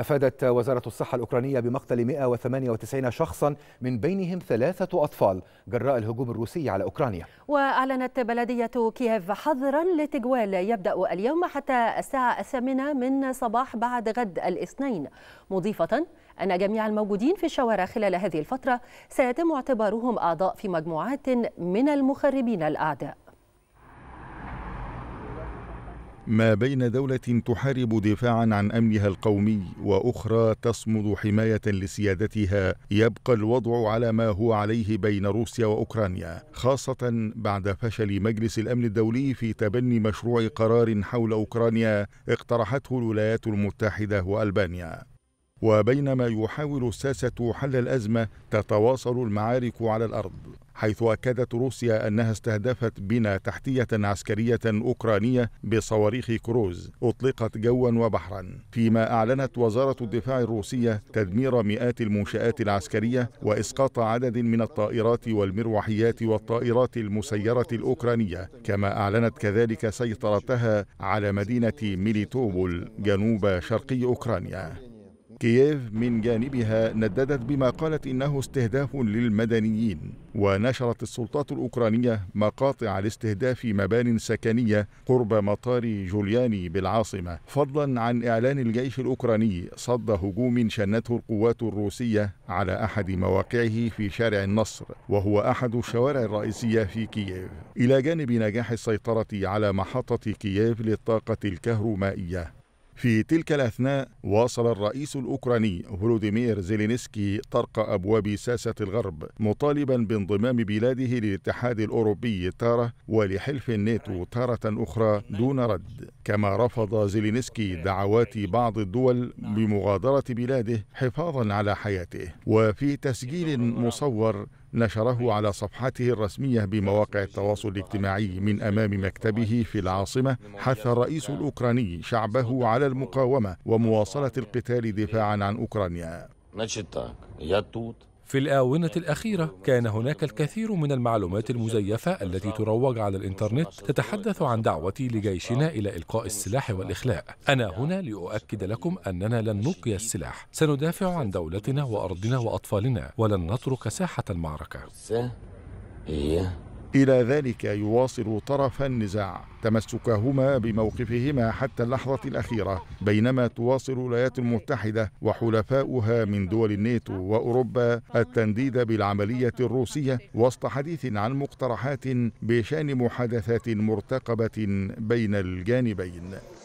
أفادت وزارة الصحة الأوكرانية بمقتل 198 شخصا من بينهم ثلاثة أطفال جراء الهجوم الروسي على أوكرانيا وأعلنت بلدية كييف حظرا لتجوال يبدأ اليوم حتى الساعة الثامنة من صباح بعد غد الاثنين مضيفة أن جميع الموجودين في الشوارع خلال هذه الفترة سيتم اعتبارهم أعضاء في مجموعات من المخربين الأعداء ما بين دولة تحارب دفاعا عن أمنها القومي وأخرى تصمد حماية لسيادتها يبقى الوضع على ما هو عليه بين روسيا وأوكرانيا خاصة بعد فشل مجلس الأمن الدولي في تبني مشروع قرار حول أوكرانيا اقترحته الولايات المتحدة وألبانيا وبينما يحاول الساسة حل الأزمة تتواصل المعارك على الأرض حيث أكدت روسيا أنها استهدفت بنا تحتية عسكرية أوكرانية بصواريخ كروز أطلقت جوا وبحرا فيما أعلنت وزارة الدفاع الروسية تدمير مئات المنشآت العسكرية وإسقاط عدد من الطائرات والمروحيات والطائرات المسيرة الأوكرانية كما أعلنت كذلك سيطرتها على مدينة ميليتوبول جنوب شرقي أوكرانيا كييف من جانبها نددت بما قالت إنه استهداف للمدنيين ونشرت السلطات الأوكرانية مقاطع لاستهداف مبان سكنية قرب مطار جولياني بالعاصمة فضلا عن إعلان الجيش الأوكراني صد هجوم شنته القوات الروسية على أحد مواقعه في شارع النصر وهو أحد الشوارع الرئيسية في كييف إلى جانب نجاح السيطرة على محطة كييف للطاقة الكهرومائية في تلك الأثناء واصل الرئيس الأوكراني فلوديمير زيلينسكي طرق أبواب ساسة الغرب مطالبا بانضمام بلاده للاتحاد الأوروبي تارة ولحلف الناتو تارة أخرى دون رد كما رفض زيلينسكي دعوات بعض الدول بمغادرة بلاده حفاظا على حياته وفي تسجيل مصور نشره على صفحته الرسمية بمواقع التواصل الاجتماعي من أمام مكتبه في العاصمة حث الرئيس الأوكراني شعبه على المقاومة ومواصلة القتال دفاعا عن أوكرانيا في الآونة الأخيرة كان هناك الكثير من المعلومات المزيفة التي تروج على الإنترنت تتحدث عن دعوتي لجيشنا إلى إلقاء السلاح والإخلاء أنا هنا لأؤكد لكم أننا لن نلقي السلاح سندافع عن دولتنا وأرضنا وأطفالنا ولن نترك ساحة المعركة إلى ذلك يواصل طرف النزاع تمسكهما بموقفهما حتى اللحظة الأخيرة بينما تواصل الولايات المتحدة وحلفاؤها من دول الناتو وأوروبا التنديد بالعملية الروسية وسط حديث عن مقترحات بشأن محادثات مرتقبة بين الجانبين